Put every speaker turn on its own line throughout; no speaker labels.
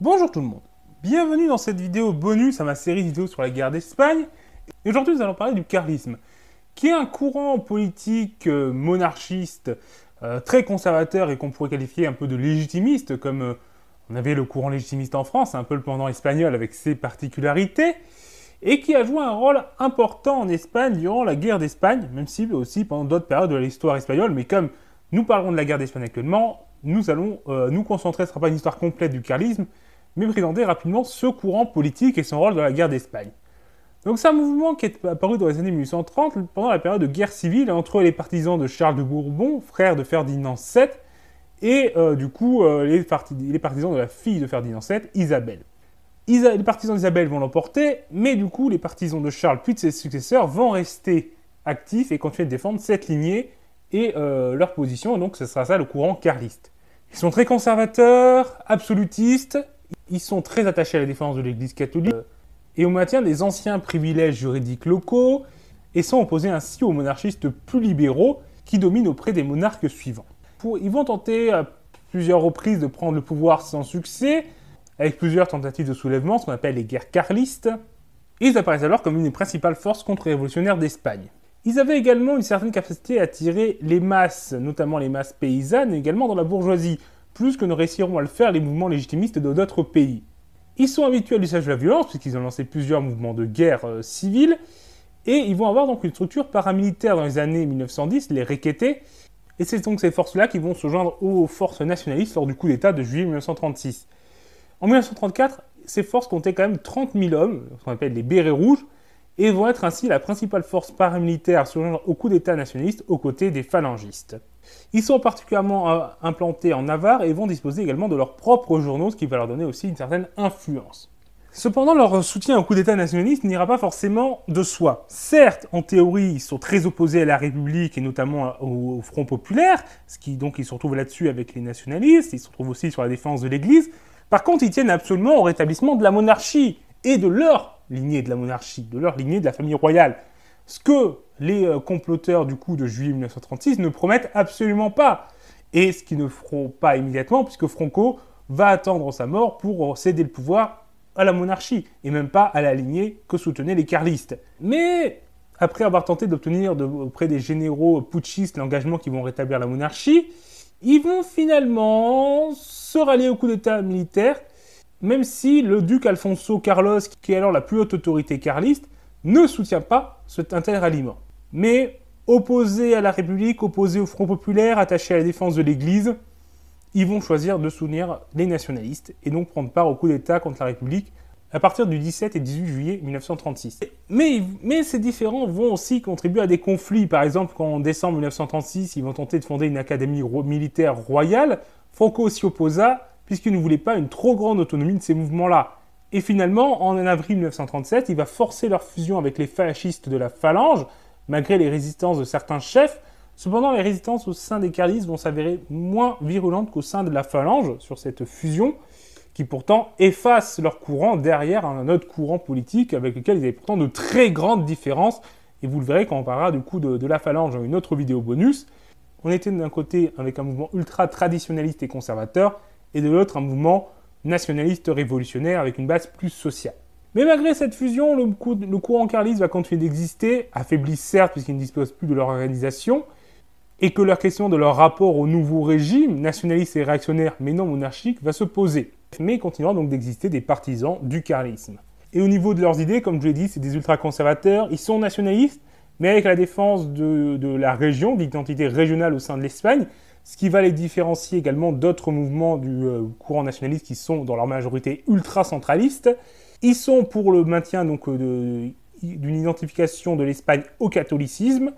Bonjour tout le monde, bienvenue dans cette vidéo bonus à ma série vidéos sur la guerre d'Espagne. Et aujourd'hui nous allons parler du carlisme, qui est un courant politique euh, monarchiste euh, très conservateur et qu'on pourrait qualifier un peu de légitimiste, comme euh, on avait le courant légitimiste en France, un peu le pendant espagnol avec ses particularités, et qui a joué un rôle important en Espagne durant la guerre d'Espagne, même si aussi pendant d'autres périodes de l'histoire espagnole, mais comme nous parlons de la guerre d'Espagne actuellement, nous allons nous concentrer, ce ne sera pas une histoire complète du carlisme, mais présenter rapidement ce courant politique et son rôle dans la guerre d'Espagne. Donc c'est un mouvement qui est apparu dans les années 1830 pendant la période de guerre civile entre les partisans de Charles de Bourbon, frère de Ferdinand VII, et euh, du coup euh, les, partisans de la fille de Ferdinand VII, Isabelle. les partisans d'Isabelle vont l'emporter, mais du coup les partisans de Charles puis de ses successeurs vont rester actifs et continuer de défendre cette lignée et euh, leur position, donc ce sera ça le courant carliste. Ils sont très conservateurs, absolutistes, ils sont très attachés à la défense de l'Église catholique euh, et au maintien des anciens privilèges juridiques locaux et sont opposés ainsi aux monarchistes plus libéraux qui dominent auprès des monarques suivants. ils vont tenter à plusieurs reprises de prendre le pouvoir sans succès, avec plusieurs tentatives de soulèvement, ce qu'on appelle les guerres carlistes. ils apparaissent alors comme une des principales forces contre-révolutionnaires d'Espagne. Ils avaient également une certaine capacité à attirer les masses, notamment les masses paysannes, et également dans la bourgeoisie, plus que ne réussiront à le faire les mouvements légitimistes de d'autres pays. Ils sont habitués à l'usage de la violence, puisqu'ils ont lancé plusieurs mouvements de guerre euh, civile, et ils vont avoir donc une structure paramilitaire dans les années 1910, les Requetés, et c'est donc ces forces-là qui vont se joindre aux forces nationalistes lors du coup d'État de juillet 1936. En 1934, ces forces comptaient quand même 30 000 hommes, ce qu'on appelle les bérets rouges, et vont être ainsi la principale force paramilitaire se joindre au coup d'État nationaliste aux côtés des phalangistes. Ils sont particulièrement euh, implantés en Navarre et vont disposer également de leurs propres journaux, ce qui va leur donner aussi une certaine influence. Cependant, leur soutien au coup d'État nationaliste n'ira pas forcément de soi. Certes, en théorie, ils sont très opposés à la République et notamment euh, au, Front populaire, ce qui donc ils se retrouvent là-dessus avec les nationalistes, ils se retrouvent aussi sur la défense de l'Église. Par contre, ils tiennent absolument au rétablissement de la monarchie et de leur lignée de la monarchie, de leur lignée de la famille royale. Ce que les euh, comploteurs du coup de juillet 1936 ne promettent absolument pas. Et ce qu'ils ne feront pas immédiatement, puisque Franco va attendre sa mort pour euh, céder le pouvoir à la monarchie, et même pas à la lignée que soutenaient les carlistes. Mais après avoir tenté d'obtenir auprès des généraux putschistes l'engagement qu'ils vont rétablir la monarchie, ils vont finalement se rallier au coup d'état militaire, même si le duc Alfonso Carlos, qui est alors la plus haute autorité carliste, ne soutient pas cet, un ralliement. Mais opposés à la République, opposés au Front populaire, attachés à la défense de l'Église, ils vont choisir de soutenir les nationalistes et donc prendre part au coup d'État contre la République à partir du 17 et 18 juillet 1936. Mais, ces différents vont aussi contribuer à des conflits. Par exemple, quand en décembre 1936, ils vont tenter de fonder une académie militaire royale, Franco s'y opposa, puisqu'il ne voulait pas une trop grande autonomie de ces mouvements-là. Et finalement, en avril 1937, il va forcer leur fusion avec les fascistes de la Phalange, malgré les résistances de certains chefs. Cependant, les résistances au sein des carlistes vont s'avérer moins virulentes qu'au sein de la phalange sur cette fusion, qui pourtant efface leur courant derrière un autre courant politique avec lequel ils avaient pourtant de très grandes différences. Et vous le verrez quand on parlera du coup de, de la phalange dans une autre vidéo bonus. On était d'un côté avec un mouvement ultra traditionnaliste et conservateur, et de l'autre un mouvement nationaliste révolutionnaire avec une base plus sociale. Mais malgré cette fusion, le, courant carliste va continuer d'exister, affaibli certes puisqu'ils ne disposent plus de leur organisation, et que leur question de leur rapport au nouveau régime, nationaliste et réactionnaire mais non monarchique, va se poser. Mais continuera donc d'exister des partisans du carlisme. Et au niveau de leurs idées, comme je l'ai dit, c'est des ultra-conservateurs, ils sont nationalistes, mais avec la défense de, la région, de l'identité régionale au sein de l'Espagne, ce qui va les différencier également d'autres mouvements du euh, courant nationaliste qui sont dans leur majorité ultra-centralistes, ils sont pour le maintien donc euh, d'une identification de l'Espagne au catholicisme.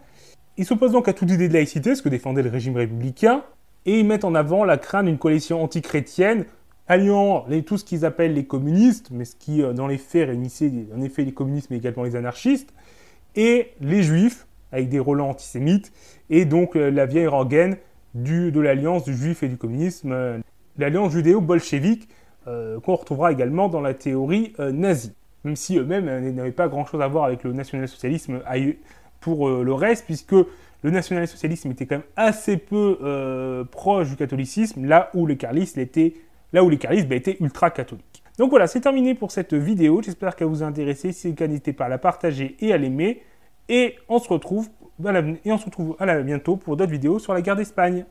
Ils s'opposent donc à toute idée de laïcité, ce que défendait le régime républicain, et ils mettent en avant la crainte d'une coalition antichrétienne alliant les, tout ce qu'ils appellent les communistes, mais ce qui euh, dans les faits réunissait en effet les communistes mais également les anarchistes, et les juifs, avec des relents antisémites, et donc euh, la vieille rengaine du, de l'alliance du juif et du communisme, l'alliance judéo-bolchevique, euh, qu'on retrouvera également dans la théorie euh, nazie, même si eux-mêmes euh, n'avaient pas grand-chose à voir avec le national-socialisme pour le reste, puisque le national-socialisme était quand même assez peu proche du catholicisme, là où les carlistes étaient, là où les carlistes, ben, étaient ultra catholiques. Donc voilà, c'est terminé pour cette vidéo. J'espère qu'elle vous a intéressé. Si c'est le cas, n'hésitez pas à la partager et à l'aimer. Et on se retrouve, et on se retrouve à la, bientôt pour d'autres vidéos sur la guerre d'Espagne.